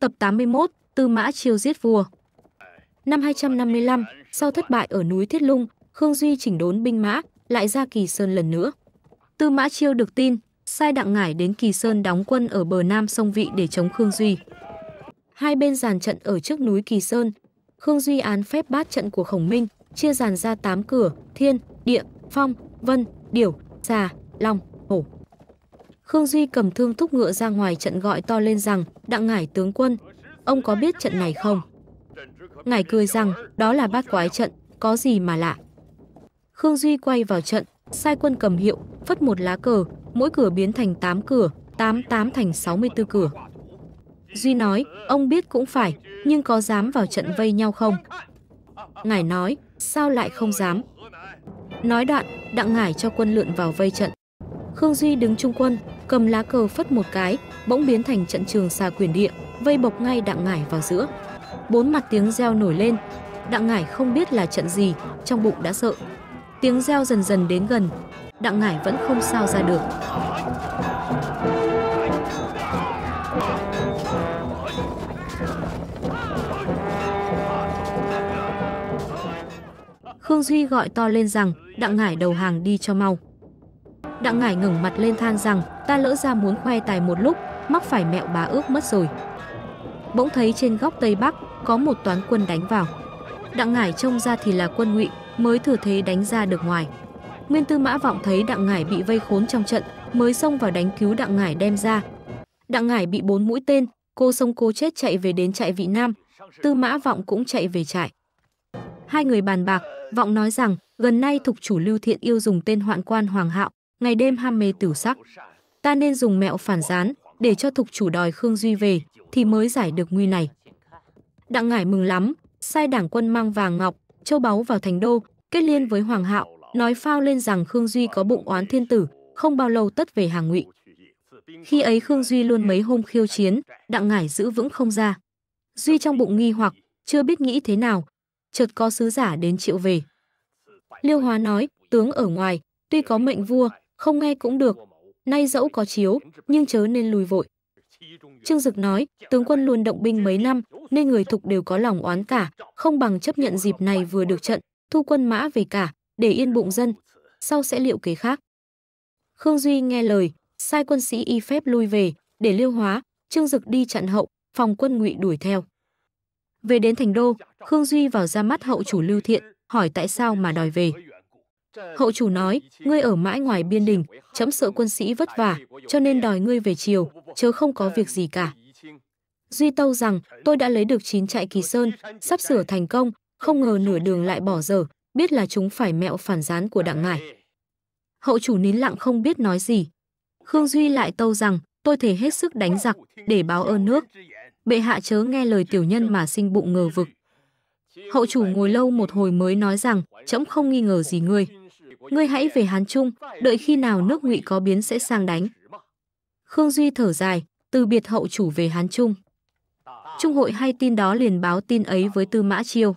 Tập 81, Tư Mã Chiêu giết vua. Năm 255, sau thất bại ở núi Thiết Lung, Khương Duy chỉnh đốn binh mã, lại ra Kỳ Sơn lần nữa. Tư Mã Chiêu được tin, sai Đặng Ngải đến Kỳ Sơn đóng quân ở bờ nam sông Vị để chống Khương Duy. Hai bên giàn trận ở trước núi Kỳ Sơn, Khương Duy án phép bát trận của Khổng Minh, chia giàn ra 8 cửa, thiên, địa, phong, vân, điểu, xà, long. Khương Duy cầm thương thúc ngựa ra ngoài trận gọi to lên rằng, đặng ngải tướng quân, ông có biết trận này không? Ngải cười rằng, đó là bát quái trận, có gì mà lạ. Khương Duy quay vào trận, sai quân cầm hiệu, phất một lá cờ, mỗi cửa biến thành 8 cửa, 88 thành 64 cửa. Duy nói, ông biết cũng phải, nhưng có dám vào trận vây nhau không? Ngải nói, sao lại không dám? Nói đoạn, đặng ngải cho quân lượn vào vây trận. Khương Duy đứng trung quân, cầm lá cờ phất một cái, bỗng biến thành trận trường xa quyền địa, vây bọc ngay đặng ngải vào giữa. Bốn mặt tiếng reo nổi lên, đặng ngải không biết là trận gì, trong bụng đã sợ. Tiếng reo dần dần đến gần, đặng ngải vẫn không sao ra được. Khương Duy gọi to lên rằng đặng ngải đầu hàng đi cho mau. Đặng ngải ngẩng mặt lên than rằng ta lỡ ra muốn khoe tài một lúc, mắc phải mẹo bá ước mất rồi. Bỗng thấy trên góc Tây Bắc có một toán quân đánh vào. Đặng Ngải trông ra thì là quân ngụy mới thừa thế đánh ra được ngoài. Nguyên Tư Mã vọng thấy Đặng Ngải bị vây khốn trong trận, mới xông vào đánh cứu Đặng Ngải đem ra. Đặng Ngải bị bốn mũi tên, cô xông cô chết chạy về đến trại Vị Nam, Tư Mã vọng cũng chạy về trại. Hai người bàn bạc, vọng nói rằng gần nay thục chủ Lưu Thiện yêu dùng tên hoạn quan Hoàng Hạo, ngày đêm ham mê tử sắc ta nên dùng mẹo phản gián để cho thục chủ đòi Khương Duy về thì mới giải được nguy này. Đặng Ngải mừng lắm, sai đảng quân mang vàng ngọc, châu báu vào thành đô, kết liên với Hoàng Hạo, nói phao lên rằng Khương Duy có bụng oán thiên tử, không bao lâu tất về hàng ngụy. Khi ấy Khương Duy luôn mấy hôm khiêu chiến, đặng ngải giữ vững không ra. Duy trong bụng nghi hoặc, chưa biết nghĩ thế nào, chợt có sứ giả đến triệu về. Liêu Hóa nói, tướng ở ngoài, tuy có mệnh vua, không nghe cũng được, nay dẫu có chiếu, nhưng chớ nên lùi vội. Trương Dực nói, tướng quân luôn động binh mấy năm, nên người thục đều có lòng oán cả, không bằng chấp nhận dịp này vừa được trận, thu quân mã về cả, để yên bụng dân, sau sẽ liệu kế khác. Khương Duy nghe lời, sai quân sĩ y phép lui về, để liêu hóa, Trương Dực đi chặn hậu, phòng quân ngụy đuổi theo. Về đến thành đô, Khương Duy vào ra mắt hậu chủ Lưu Thiện, hỏi tại sao mà đòi về. Hậu chủ nói, ngươi ở mãi ngoài biên đình, chấm sợ quân sĩ vất vả, cho nên đòi ngươi về chiều, chớ không có việc gì cả. Duy Tâu rằng, tôi đã lấy được chín trại kỳ sơn, sắp sửa thành công, không ngờ nửa đường lại bỏ dở, biết là chúng phải mẹo phản gián của đặng ngải. Hậu chủ nín lặng không biết nói gì. Khương Duy lại tâu rằng, tôi thể hết sức đánh giặc, để báo ơn nước. Bệ hạ chớ nghe lời tiểu nhân mà sinh bụng ngờ vực. Hậu chủ ngồi lâu một hồi mới nói rằng, trẫm không nghi ngờ gì ngươi. Ngươi hãy về Hán Trung, đợi khi nào nước ngụy có biến sẽ sang đánh. Khương Duy thở dài, từ biệt hậu chủ về Hán Trung. Trung hội hay tin đó liền báo tin ấy với Tư Mã Chiêu.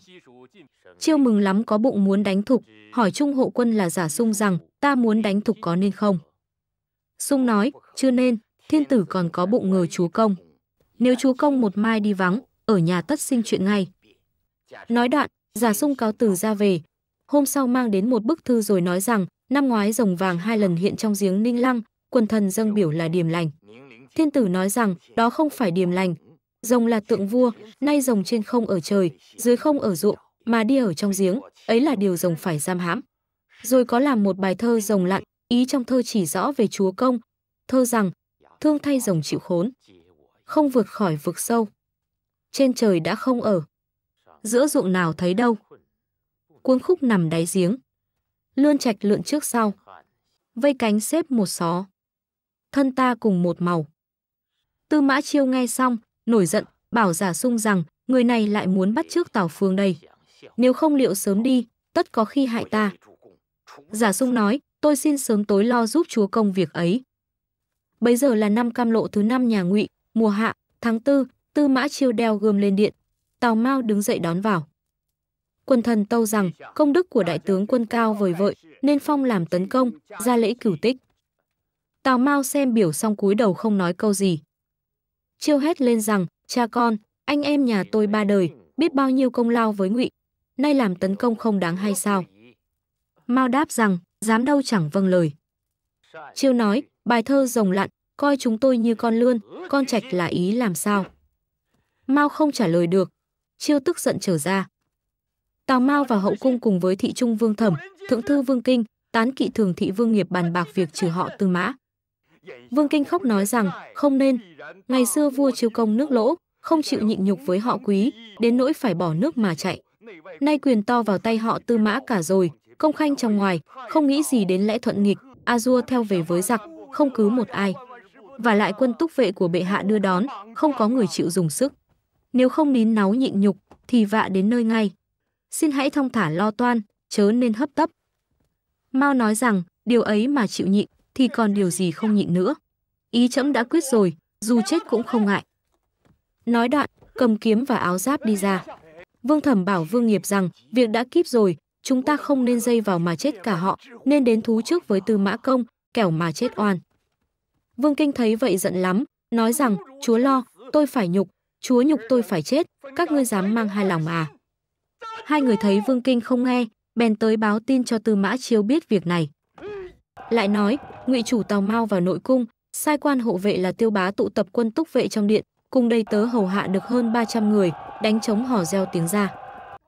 Chiêu mừng lắm có bụng muốn đánh thục, hỏi Trung hộ quân là giả sung rằng ta muốn đánh thục có nên không? Sung nói, chưa nên, thiên tử còn có bụng ngờ chúa công. Nếu chúa công một mai đi vắng, ở nhà tất sinh chuyện ngay. Nói đoạn, giả sung cáo từ ra về. Hôm sau mang đến một bức thư rồi nói rằng, năm ngoái rồng vàng hai lần hiện trong giếng Ninh Lăng, quần thần dâng biểu là điềm lành. Thiên tử nói rằng, đó không phải điềm lành. Rồng là tượng vua, nay rồng trên không ở trời, dưới không ở ruộng, mà đi ở trong giếng, ấy là điều rồng phải giam hãm. Rồi có làm một bài thơ rồng lặn, ý trong thơ chỉ rõ về chúa công. Thơ rằng, thương thay rồng chịu khốn, không vượt khỏi vực sâu. Trên trời đã không ở, giữa ruộng nào thấy đâu. Cuốn khúc nằm đáy giếng. Lươn trạch lượn trước sau. Vây cánh xếp một xó. Thân ta cùng một màu. Tư mã chiêu nghe xong, nổi giận, bảo giả sung rằng người này lại muốn bắt trước Tào Phương đây. Nếu không liệu sớm đi, tất có khi hại ta. Giả sung nói, tôi xin sớm tối lo giúp chúa công việc ấy. Bây giờ là năm cam lộ thứ năm nhà ngụy, mùa hạ, tháng tư, tư mã chiêu đeo gươm lên điện, Tào Mao đứng dậy đón vào. Quân thần tâu rằng công đức của đại tướng quân cao vời vợi nên phong làm tấn công, ra lễ cửu tích. Tào Mao xem biểu xong cúi đầu không nói câu gì. Chiêu hét lên rằng, cha con, anh em nhà tôi ba đời, biết bao nhiêu công lao với ngụy, nay làm tấn công không đáng hay sao? Mao đáp rằng, dám đâu chẳng vâng lời. Chiêu nói, bài thơ rồng lặn, coi chúng tôi như con lươn, con trạch là ý làm sao? Mao không trả lời được, chiêu tức giận trở ra. Tào Mao và hậu cung cùng với thị trung vương thẩm, thượng thư vương kinh, tán kỵ thường thị vương nghiệp bàn bạc việc trừ họ tư mã. Vương Kinh khóc nói rằng, không nên, ngày xưa vua chiêu công nước lỗ, không chịu nhịn nhục với họ quý, đến nỗi phải bỏ nước mà chạy. Nay quyền to vào tay họ tư mã cả rồi, công khanh trong ngoài, không nghĩ gì đến lẽ thuận nghịch, a dua theo về với giặc, không cứ một ai. Và lại quân túc vệ của bệ hạ đưa đón, không có người chịu dùng sức. Nếu không nín náu nhịn nhục thì vạ đến nơi ngay. Xin hãy thông thả lo toan, chớ nên hấp tấp. Mao nói rằng, điều ấy mà chịu nhịn thì còn điều gì không nhịn nữa. Ý trẫm đã quyết rồi, dù chết cũng không ngại. Nói đoạn, cầm kiếm và áo giáp đi ra. Vương Thẩm bảo Vương Nghiệp rằng, việc đã kíp rồi, chúng ta không nên dây vào mà chết cả họ, nên đến thú trước với Tư Mã Công, kẻo mà chết oan. Vương Kinh thấy vậy giận lắm, nói rằng, chúa lo, tôi phải nhục, Chúa nhục tôi phải chết, các ngươi dám mang hai lòng à? Hai người thấy Vương Kinh không nghe, bèn tới báo tin cho Tư Mã Chiêu biết việc này. Lại nói, ngụy chủ Tào Mao vào nội cung, sai quan hộ vệ là Tiêu Bá tụ tập quân túc vệ trong điện, cùng đầy tớ hầu hạ được hơn 300 người, đánh chống hò reo tiếng ra.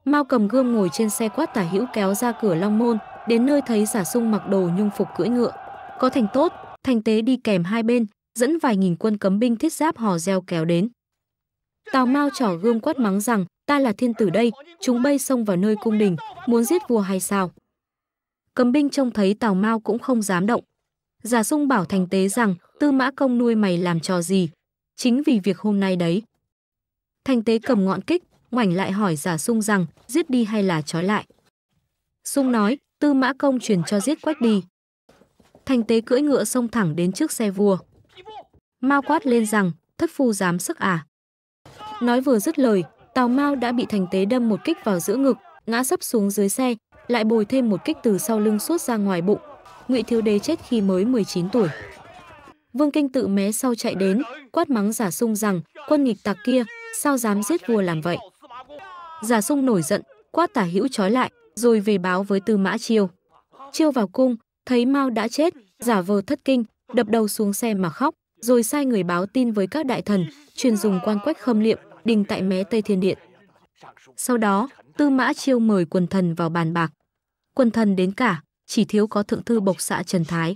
Mao cầm gươm ngồi trên xe quát tả hữu kéo ra cửa Long Môn, đến nơi thấy giả sung mặc đồ nhung phục cưỡi ngựa. Có thành tốt, thành tế đi kèm hai bên, dẫn vài nghìn quân cấm binh thiết giáp hò reo kéo đến. Tào Mao trỏ gươm quát mắng rằng, ta là thiên tử đây, chúng bay xông vào nơi cung đình, muốn giết vua hay sao? Cầm binh trông thấy Tào Mao cũng không dám động. Giả sung bảo thành tế rằng, tư mã công nuôi mày làm trò gì? Chính vì việc hôm nay đấy. Thành tế cầm ngọn kích, ngoảnh lại hỏi giả sung rằng, giết đi hay là trói lại? Sung nói, tư mã công truyền cho giết quách đi. Thành tế cưỡi ngựa xông thẳng đến trước xe vua. Mao quát lên rằng, thất phu dám sức à? Nói vừa dứt lời, Tào Mao đã bị Thành Tế đâm một kích vào giữa ngực, ngã sấp xuống dưới xe, lại bồi thêm một kích từ sau lưng suốt ra ngoài bụng. Ngụy Thiếu Đế chết khi mới 19 tuổi. Vương Kinh tự mé sau chạy đến, quát mắng Giả Sung rằng, quân nghịch tặc kia, sao dám giết vua làm vậy? Giả Sung nổi giận, quát Tả Hữu trói lại, rồi về báo với Tư Mã Chiêu. Chiêu vào cung, thấy Mao đã chết, giả vờ thất kinh, đập đầu xuống xe mà khóc rồi sai người báo tin với các đại thần, truyền dùng quan quách khâm liệm, đình tại mé Tây Thiên Điện. Sau đó, Tư Mã Chiêu mời quần thần vào bàn bạc. Quần thần đến cả, chỉ thiếu có thượng thư bộc xạ Trần Thái.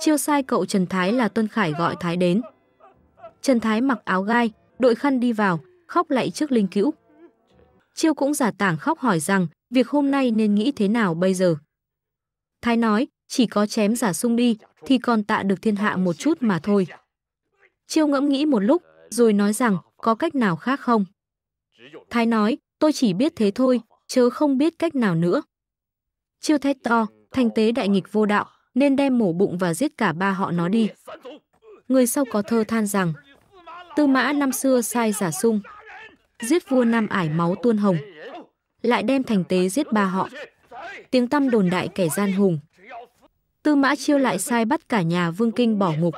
Chiêu sai cậu Trần Thái là Tuân Khải gọi Thái đến. Trần Thái mặc áo gai, đội khăn đi vào, khóc lạy trước linh cữu. Chiêu cũng giả tảng khóc hỏi rằng việc hôm nay nên nghĩ thế nào bây giờ. Thái nói, chỉ có chém giả sung đi thì còn tạ được thiên hạ một chút mà thôi. Chiêu ngẫm nghĩ một lúc, rồi nói rằng có cách nào khác không? Thái nói, tôi chỉ biết thế thôi, chớ không biết cách nào nữa. Chiêu thét to, thành tế đại nghịch vô đạo, nên đem mổ bụng và giết cả ba họ nó đi. Người sau có thơ than rằng, Tư mã năm xưa sai giả sung, giết vua Nam ải máu tuôn hồng, lại đem thành tế giết ba họ. Tiếng tăm đồn đại kẻ gian hùng. Tư mã chiêu lại sai bắt cả nhà Vương Kinh bỏ ngục,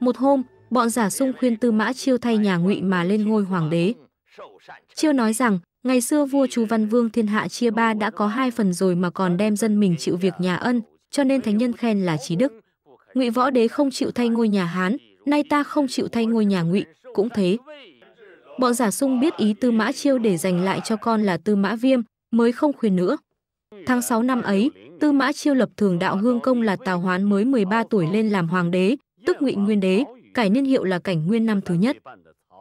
một hôm, bọn giả sung khuyên Tư Mã Chiêu thay nhà Ngụy mà lên ngôi hoàng đế. Chiêu nói rằng, ngày xưa vua Chu Văn Vương thiên hạ chia ba đã có hai phần rồi mà còn đem dân mình chịu việc nhà ân, cho nên thánh nhân khen là trí đức. Ngụy Võ Đế không chịu thay ngôi nhà Hán, nay ta không chịu thay ngôi nhà Ngụy, cũng thế. Bọn giả sung biết ý Tư Mã Chiêu để giành lại cho con là Tư Mã Viêm, mới không khuyên nữa. Tháng 6 năm ấy, Tư Mã Chiêu lập thường đạo Hương Công là Tào Hoán mới 13 tuổi lên làm hoàng đế, tức Ngụy Nguyên Đế, cải niên hiệu là Cảnh Nguyên năm thứ nhất.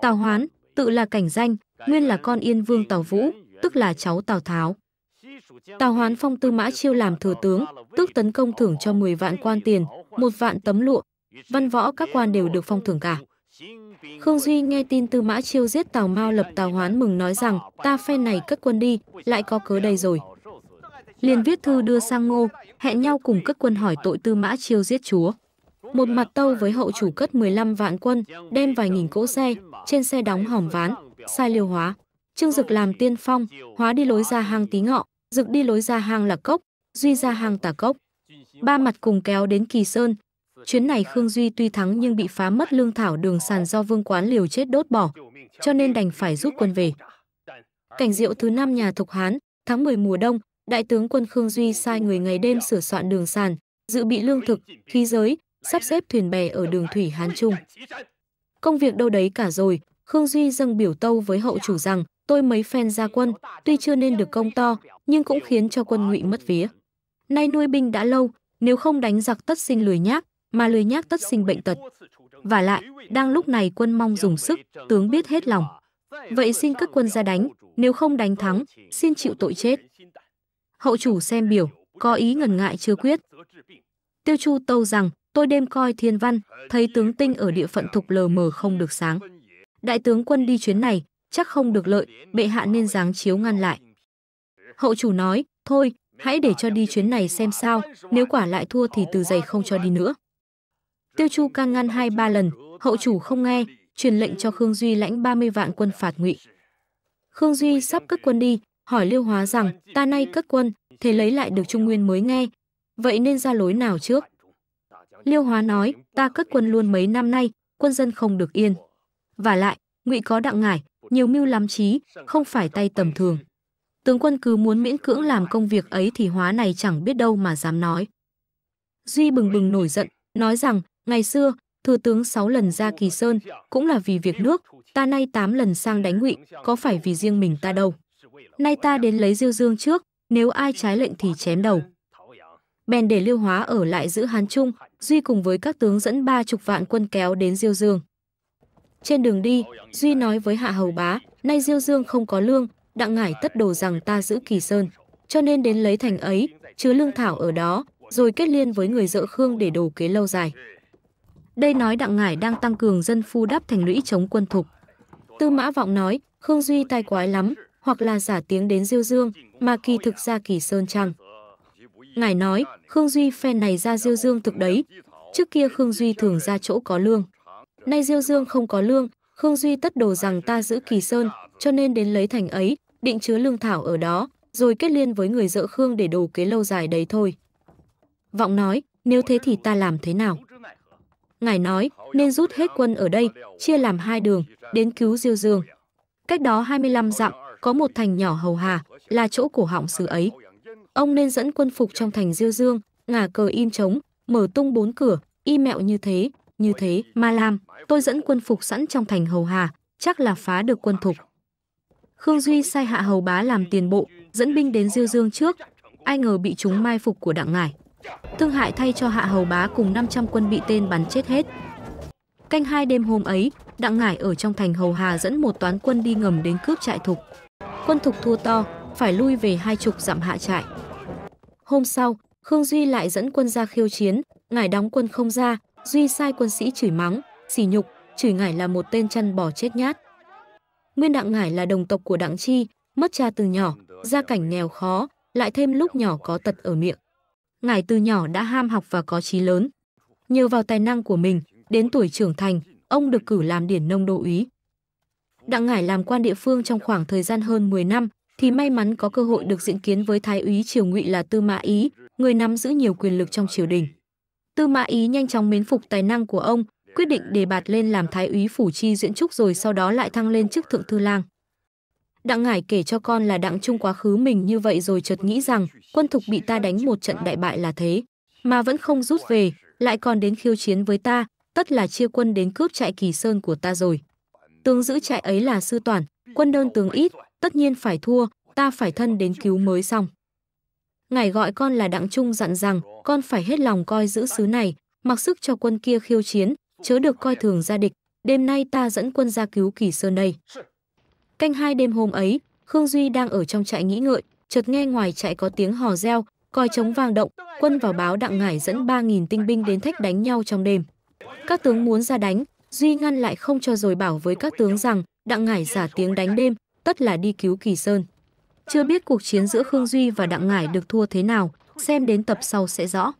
Tào Hoán, tự là Cảnh Danh, nguyên là con Yên Vương Tào Vũ, tức là cháu Tào Tháo. Tào Hoán phong Tư Mã Chiêu làm thừa tướng, tức tấn công thưởng cho 10 vạn quan tiền, một vạn tấm lụa. Văn võ các quan đều được phong thưởng cả. Khương Duy nghe tin Tư Mã Chiêu giết Tào Mao lập Tào Hoán mừng nói rằng ta phe này cất quân đi, lại có cớ đây rồi. Liền viết thư đưa sang Ngô, hẹn nhau cùng cất quân hỏi tội Tư Mã Chiêu giết chúa. Một mặt tâu với hậu chủ cất 15 vạn quân, đem vài nghìn cỗ xe, trên xe đóng hỏng ván, sai liêu hóa. Trương Dực làm tiên phong, hóa đi lối ra hang tí ngọ, Dực đi lối ra hang lạc cốc, Duy ra hang tà cốc. Ba mặt cùng kéo đến Kỳ Sơn. Chuyến này Khương Duy tuy thắng nhưng bị phá mất lương thảo đường sàn do vương quán liều chết đốt bỏ, cho nên đành phải rút quân về. Cảnh diệu thứ năm nhà Thục Hán, tháng 10 mùa đông, đại tướng quân Khương Duy sai người ngày đêm sửa soạn đường sàn, dự bị lương thực, khí giới, sắp xếp thuyền bè ở đường thủy Hán Trung. Công việc đâu đấy cả rồi, Khương Duy dâng biểu tâu với hậu chủ rằng tôi mấy phen ra quân, tuy chưa nên được công to, nhưng cũng khiến cho quân ngụy mất vía. Nay nuôi binh đã lâu, nếu không đánh giặc tất sinh lười nhác, mà lười nhác tất sinh bệnh tật. Và lại, đang lúc này quân mong dùng sức, tướng biết hết lòng. Vậy xin các quân ra đánh, nếu không đánh thắng, xin chịu tội chết. Hậu chủ xem biểu, có ý ngần ngại chưa quyết. Tiêu Chu tâu rằng, Tôi đêm coi thiên văn, thấy tướng tinh ở địa phận thục lờ mờ không được sáng. Đại tướng quân đi chuyến này, chắc không được lợi, bệ hạ nên giáng chiếu ngăn lại. Hậu chủ nói, thôi, hãy để cho đi chuyến này xem sao, nếu quả lại thua thì từ giày không cho đi nữa. Tiêu Chu can ngăn hai ba lần, hậu chủ không nghe, truyền lệnh cho Khương Duy lãnh 30 vạn quân phạt ngụy. Khương Duy sắp cất quân đi, hỏi Liêu Hóa rằng, ta nay cất quân, thế lấy lại được Trung Nguyên mới nghe. Vậy nên ra lối nào trước? Liêu Hóa nói, ta cất quân luôn mấy năm nay, quân dân không được yên. Và lại, ngụy có đặng ngải, nhiều mưu lắm trí, không phải tay tầm thường. Tướng quân cứ muốn miễn cưỡng làm công việc ấy thì hóa này chẳng biết đâu mà dám nói. Duy bừng bừng nổi giận, nói rằng, ngày xưa, thừa tướng sáu lần ra Kỳ Sơn, cũng là vì việc nước, ta nay tám lần sang đánh ngụy, có phải vì riêng mình ta đâu. Nay ta đến lấy Diêu Dương trước, nếu ai trái lệnh thì chém đầu bèn để Lưu Hóa ở lại giữ Hán Trung, Duy cùng với các tướng dẫn ba chục vạn quân kéo đến Diêu Dương. Trên đường đi, Duy nói với Hạ Hầu Bá, nay Diêu Dương không có lương, đặng ngải tất đồ rằng ta giữ Kỳ Sơn, cho nên đến lấy thành ấy, chứa lương thảo ở đó, rồi kết liên với người dợ Khương để đồ kế lâu dài. Đây nói đặng ngải đang tăng cường dân phu đắp thành lũy chống quân thục. Tư Mã Vọng nói, Khương Duy tai quái lắm, hoặc là giả tiếng đến Diêu Dương, mà kỳ thực ra Kỳ Sơn chăng. Ngài nói, Khương Duy phen này ra Diêu Dương thực đấy. Trước kia Khương Duy thường ra chỗ có lương. Nay Diêu Dương không có lương, Khương Duy tất đồ rằng ta giữ Kỳ Sơn, cho nên đến lấy thành ấy, định chứa lương thảo ở đó, rồi kết liên với người dợ Khương để đồ kế lâu dài đấy thôi. Vọng nói, nếu thế thì ta làm thế nào? Ngài nói, nên rút hết quân ở đây, chia làm hai đường, đến cứu Diêu Dương. Cách đó 25 dặm, có một thành nhỏ hầu hà, là chỗ của họng xứ ấy. Ông nên dẫn quân phục trong thành Diêu Dương, ngả cờ in trống, mở tung bốn cửa, y mẹo như thế, như thế, mà làm tôi dẫn quân phục sẵn trong thành hầu hà, chắc là phá được quân thục. Khương Duy sai hạ hầu bá làm tiền bộ, dẫn binh đến Diêu Dương trước, ai ngờ bị chúng mai phục của đặng ngải. Thương hại thay cho hạ hầu bá cùng 500 quân bị tên bắn chết hết. Canh hai đêm hôm ấy, đặng ngải ở trong thành hầu hà dẫn một toán quân đi ngầm đến cướp trại thục. Quân thục thua to, phải lui về hai chục dặm hạ trại. Hôm sau, Khương Duy lại dẫn quân ra khiêu chiến, ngải đóng quân không ra, Duy sai quân sĩ chửi mắng, sỉ nhục, chửi ngải là một tên chăn bò chết nhát. Nguyên Đặng Ngải là đồng tộc của Đặng Chi, mất cha từ nhỏ, gia cảnh nghèo khó, lại thêm lúc nhỏ có tật ở miệng. Ngải từ nhỏ đã ham học và có trí lớn. Nhờ vào tài năng của mình, đến tuổi trưởng thành, ông được cử làm điển nông đô úy. Đặng Ngải làm quan địa phương trong khoảng thời gian hơn 10 năm, thì may mắn có cơ hội được diện kiến với thái úy triều ngụy là Tư Mã Ý, người nắm giữ nhiều quyền lực trong triều đình. Tư Mã Ý nhanh chóng mến phục tài năng của ông, quyết định đề bạt lên làm thái úy phủ chi diễn trúc rồi sau đó lại thăng lên chức thượng thư lang. Đặng Ngải kể cho con là Đặng Trung quá khứ mình như vậy rồi chợt nghĩ rằng quân thục bị ta đánh một trận đại bại là thế, mà vẫn không rút về, lại còn đến khiêu chiến với ta, tất là chia quân đến cướp trại kỳ sơn của ta rồi. Tướng giữ trại ấy là sư toàn, quân đơn tướng ít, tất nhiên phải thua, ta phải thân đến cứu mới xong. Ngài gọi con là Đặng Trung dặn rằng con phải hết lòng coi giữ xứ này, mặc sức cho quân kia khiêu chiến, chớ được coi thường gia địch, đêm nay ta dẫn quân ra cứu Kỳ Sơn đây. Canh hai đêm hôm ấy, Khương Duy đang ở trong trại nghĩ ngợi, chợt nghe ngoài trại có tiếng hò reo, coi trống vang động, quân vào báo Đặng Ngải dẫn 3.000 tinh binh đến thách đánh nhau trong đêm. Các tướng muốn ra đánh, Duy ngăn lại không cho rồi bảo với các tướng rằng Đặng Ngải giả tiếng đánh đêm, tất là đi cứu Kỳ Sơn. Chưa biết cuộc chiến giữa Khương Duy và Đặng Ngải được thua thế nào, xem đến tập sau sẽ rõ.